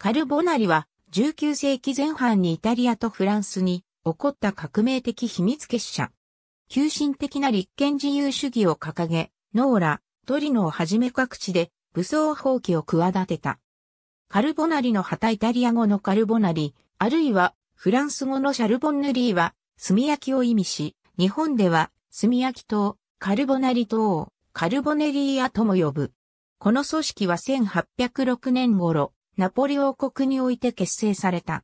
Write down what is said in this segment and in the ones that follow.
カルボナリは19世紀前半にイタリアとフランスに起こった革命的秘密結社。急進的な立憲自由主義を掲げ、ノーラ、トリノをはじめ各地で武装放棄を企てた。カルボナリの旗イタリア語のカルボナリ、あるいはフランス語のシャルボンヌリーは炭焼きを意味し、日本では炭焼き党、カルボナリ党をカルボネリーアとも呼ぶ。この組織は1806年頃、ナポリ王国において結成された。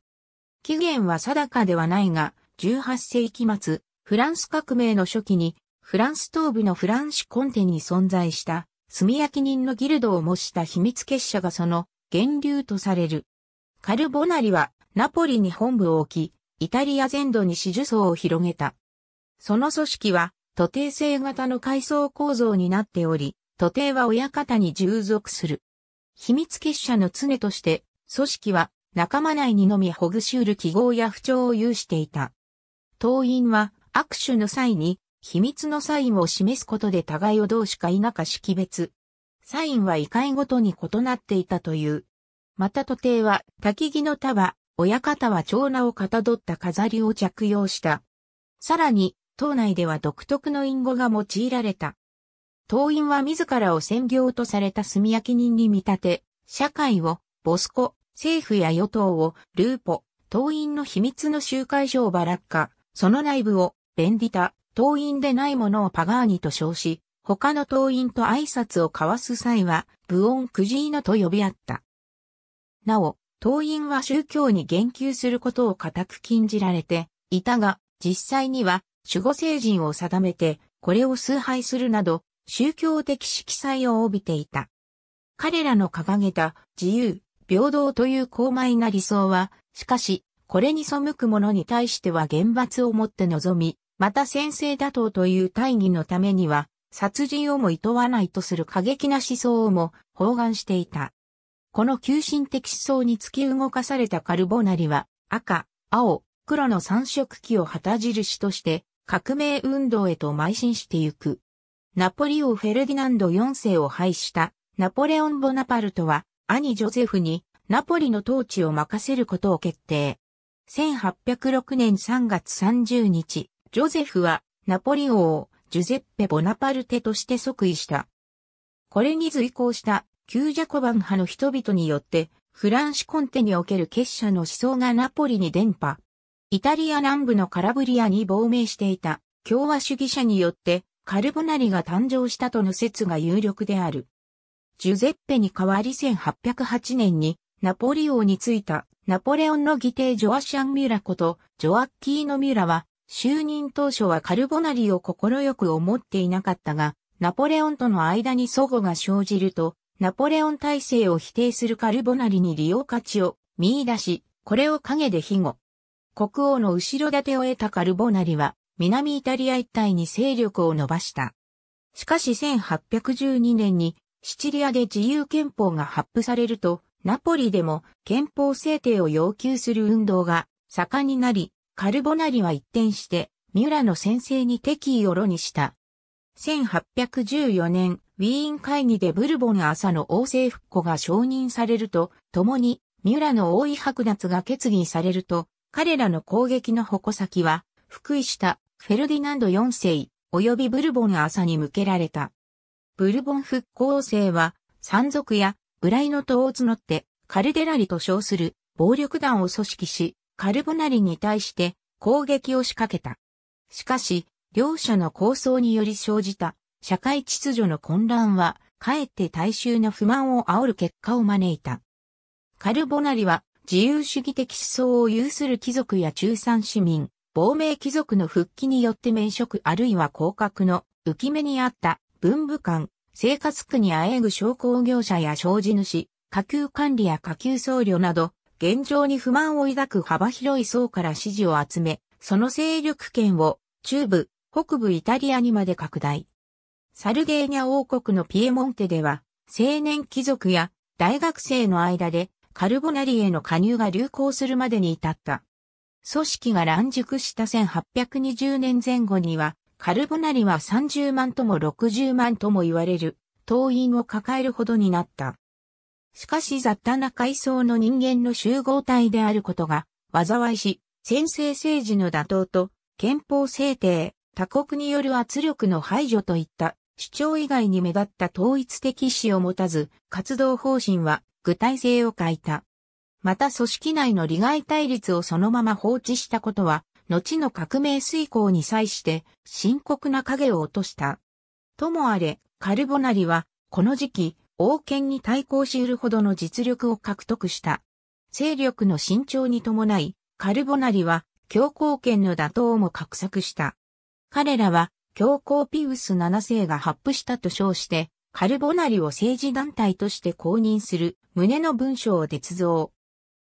起源は定かではないが、18世紀末、フランス革命の初期に、フランス東部のフランシュコンテに存在した、炭焼き人のギルドを模した秘密結社がその源流とされる。カルボナリは、ナポリに本部を置き、イタリア全土に支持層を広げた。その組織は、徒弟制型の階層構造になっており、徒弟は親方に従属する。秘密結社の常として、組織は仲間内にのみほぐしうる記号や不調を有していた。党員は握手の際に秘密のサインを示すことで互いを同士か否か識別。サインは異界ごとに異なっていたという。また徒弟は焚木の束、親方は長名をかたどった飾りを着用した。さらに、党内では独特の隠語が用いられた。党員は自らを専業とされた炭焼き人に見立て、社会を、ボスコ、政府や与党を、ルーポ、党員の秘密の集会所をバラッカ、その内部を、ベンディタ、党員でないものをパガーニと称し、他の党員と挨拶を交わす際は、ブオン・クジーノと呼び合った。なお、党員は宗教に言及することを固く禁じられていたが、実際には守護聖人を定めて、これを崇拝するなど、宗教的色彩を帯びていた。彼らの掲げた自由、平等という高邁な理想は、しかし、これに背く者に対しては厳罰をもって臨み、また先制打倒という大義のためには、殺人をも厭わないとする過激な思想をも包含していた。この急進的思想に突き動かされたカルボナリは、赤、青、黒の三色旗を旗印として、革命運動へと邁進してゆく。ナポリ王フェルディナンド4世を廃したナポレオン・ボナパルトは兄ジョゼフにナポリの統治を任せることを決定。1806年3月30日、ジョゼフはナポリ王をジュゼッペ・ボナパルテとして即位した。これに随行した旧ジャコバン派の人々によってフランシコンテにおける結社の思想がナポリに伝播。イタリア南部のカラブリアに亡命していた共和主義者によってカルボナリが誕生したとの説が有力である。ジュゼッペに代わり1808年にナポリ王についたナポレオンの義弟ジョアシャン・ミュラことジョアッキーノ・ミュラは就任当初はカルボナリを快く思っていなかったが、ナポレオンとの間に祖語が生じると、ナポレオン体制を否定するカルボナリに利用価値を見出し、これを陰で庇護。国王の後ろ盾を得たカルボナリは、南イタリア一帯に勢力を伸ばした。しかし1812年にシチリアで自由憲法が発布されると、ナポリでも憲法制定を要求する運動が盛んになり、カルボナリは一転して、ミュラの先生に敵意を炉にした。1814年、ウィーン会議でブルボン朝の王政復古が承認されると、共に、ミュラの王位剥奪が決議されると、彼らの攻撃の矛先は、福井したフェルディナンド4世、及びブルボン朝に向けられた。ブルボン復興生は、山賊や、ブライの島を募って、カルデラリと称する暴力団を組織し、カルボナリに対して攻撃を仕掛けた。しかし、両者の抗争により生じた社会秩序の混乱は、かえって大衆の不満を煽る結果を招いた。カルボナリは自由主義的思想を有する貴族や中産市民、亡命貴族の復帰によって免職あるいは降格の浮き目にあった文武官、生活苦にあえぐ商工業者や商事主、下級管理や下級僧侶など、現状に不満を抱く幅広い層から支持を集め、その勢力圏を中部、北部イタリアにまで拡大。サルゲーニャ王国のピエモンテでは、青年貴族や大学生の間でカルボナリへの加入が流行するまでに至った。組織が乱熟した1820年前後には、カルボナリは30万とも60万とも言われる、党員を抱えるほどになった。しかし雑多な階層の人間の集合体であることが、災いし、先制政治の打倒と、憲法制定、他国による圧力の排除といった主張以外に目立った統一的意思を持たず、活動方針は具体性を欠いた。また組織内の利害対立をそのまま放置したことは、後の革命遂行に際して深刻な影を落とした。ともあれ、カルボナリは、この時期、王権に対抗し得るほどの実力を獲得した。勢力の伸長に伴い、カルボナリは、教皇権の打倒も画策した。彼らは、教皇ピウス7世が発布したと称して、カルボナリを政治団体として公認する胸の文章を捏造。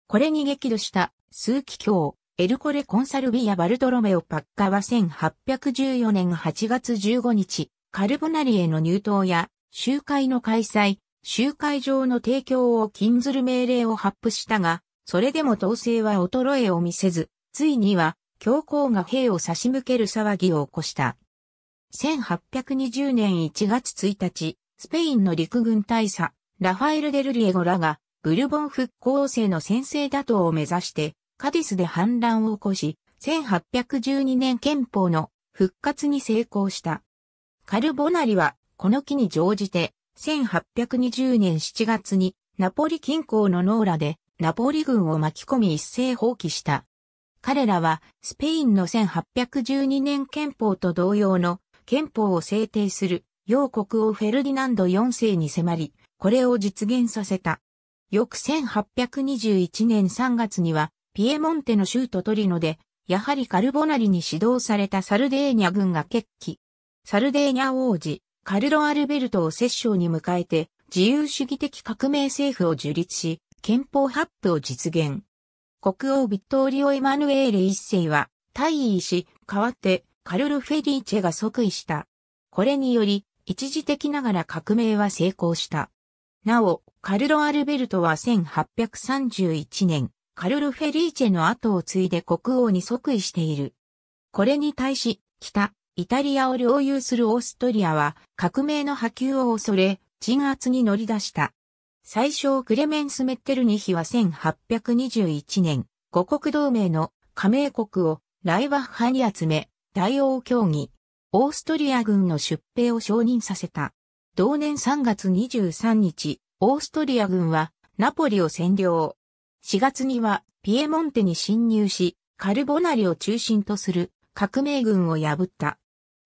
これに激怒した、数奇卿、エルコレ・コンサルビア・バルトロメオ・パッカは1814年8月15日、カルボナリへの入党や、集会の開催、集会場の提供を禁ずる命令を発布したが、それでも統制は衰えを見せず、ついには、教皇が兵を差し向ける騒ぎを起こした。1820年1月1日、スペインの陸軍大佐、ラファエル・デルリエゴラが、ブルボン復興生の先制打倒を目指して、カディスで反乱を起こし、1812年憲法の復活に成功した。カルボナリは、この機に乗じて、1820年7月に、ナポリ近郊のノーラで、ナポリ軍を巻き込み一斉放棄した。彼らは、スペインの1812年憲法と同様の憲法を制定する、洋国王フェルディナンド4世に迫り、これを実現させた。翌1821年3月には、ピエモンテの州都トリノで、やはりカルボナリに指導されたサルデーニャ軍が決起。サルデーニャ王子、カルロ・アルベルトを摂政に迎えて、自由主義的革命政府を樹立し、憲法発布を実現。国王ビットーリオ・エマヌエーレ一世は、退位し、代わってカルル・フェリーチェが即位した。これにより、一時的ながら革命は成功した。なお、カルロ・アルベルトは1831年、カルロ・フェリーチェの後を継いで国王に即位している。これに対し、北、イタリアを領有するオーストリアは革命の波及を恐れ、鎮圧に乗り出した。最初クレメンス・メッテルニヒは1821年、五国同盟の加盟国をライバッハに集め、大王協議、オーストリア軍の出兵を承認させた。同年3月23日、オーストリア軍はナポリを占領。4月にはピエモンテに侵入し、カルボナリを中心とする革命軍を破った。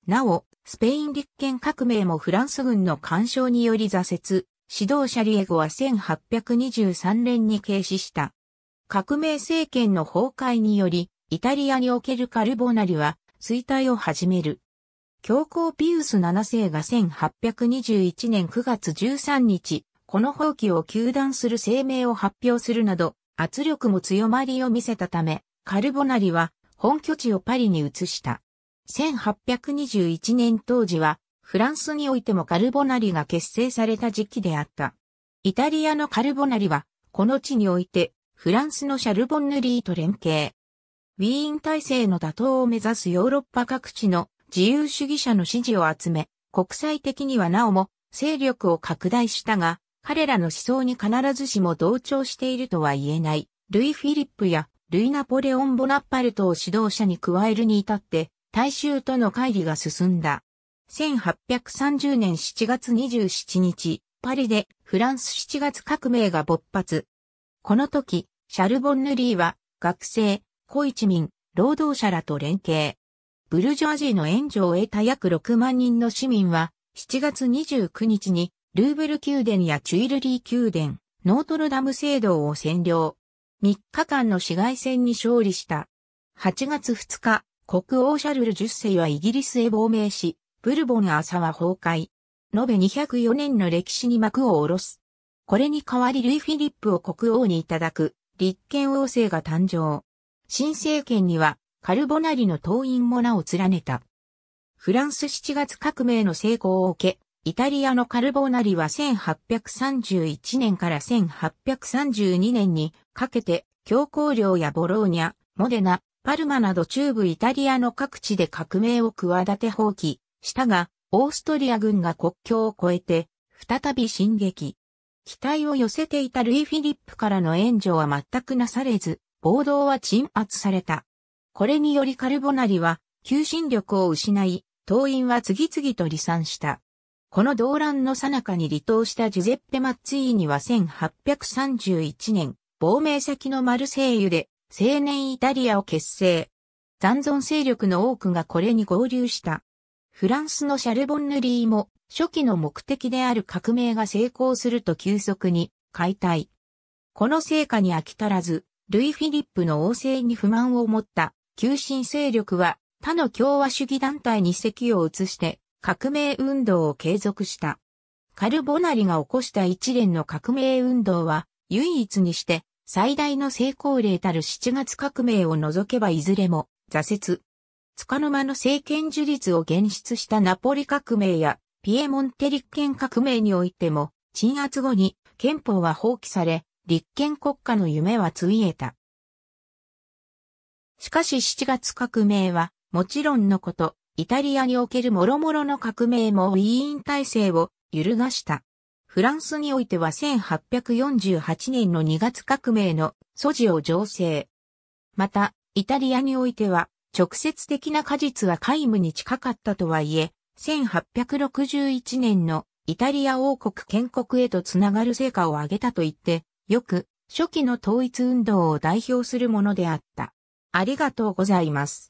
なお、スペイン立憲革命もフランス軍の干渉により挫折、指導者リエゴは1823年に軽視した。革命政権の崩壊により、イタリアにおけるカルボナリは衰退を始める。教皇ピウス7世が1821年9月13日、この放棄を求断する声明を発表するなど、圧力も強まりを見せたため、カルボナリは本拠地をパリに移した。1821年当時は、フランスにおいてもカルボナリが結成された時期であった。イタリアのカルボナリは、この地において、フランスのシャルボンヌリーと連携。ウィーン体制の打倒を目指すヨーロッパ各地の自由主義者の支持を集め、国際的にはなおも勢力を拡大したが、彼らの思想に必ずしも同調しているとは言えない、ルイ・フィリップやルイ・ナポレオン・ボナッパルトを指導者に加えるに至って、大衆との会議が進んだ。1830年7月27日、パリでフランス7月革命が勃発。この時、シャルボンヌリーは学生、小一民、労働者らと連携。ブルジョアジーの援助を得た約6万人の市民は7月29日にルーブル宮殿やチュイルリー宮殿、ノートルダム聖堂を占領。3日間の市街戦に勝利した。8月2日、国王シャルル10世はイギリスへ亡命し、ブルボン朝は崩壊。延べ204年の歴史に幕を下ろす。これに代わりルイ・フィリップを国王にいただく、立憲王政が誕生。新政権には、カルボナリの党員も名を連ねた。フランス7月革命の成功を受け、イタリアのカルボナリは1831年から1832年にかけて、強行領やボローニャ、モデナ、パルマなど中部イタリアの各地で革命を企て放棄したが、オーストリア軍が国境を越えて、再び進撃。期待を寄せていたルイ・フィリップからの援助は全くなされず、暴動は鎮圧された。これによりカルボナリは、求心力を失い、党員は次々と離散した。この動乱の最中に離党したジュゼッペ・マッツィーニは1831年、亡命先のマルセイユで青年イタリアを結成。残存勢力の多くがこれに合流した。フランスのシャルボンヌリーも初期の目的である革命が成功すると急速に解体。この成果に飽き足らず、ルイ・フィリップの王政に不満を持った急進勢力は他の共和主義団体に席を移して革命運動を継続した。カルボナリが起こした一連の革命運動は、唯一にして、最大の成功例たる7月革命を除けばいずれも、挫折。つかの間の政権樹立を現出したナポリ革命や、ピエモンテ立憲革命においても、鎮圧後に憲法は放棄され、立憲国家の夢はついえた。しかし7月革命は、もちろんのこと、イタリアにおける諸々の革命もウィーン体制を揺るがした。フランスにおいては1848年の2月革命の素地を醸成。また、イタリアにおいては、直接的な果実は皆無に近かったとはいえ、1861年のイタリア王国建国へとつながる成果を挙げたと言って、よく初期の統一運動を代表するものであった。ありがとうございます。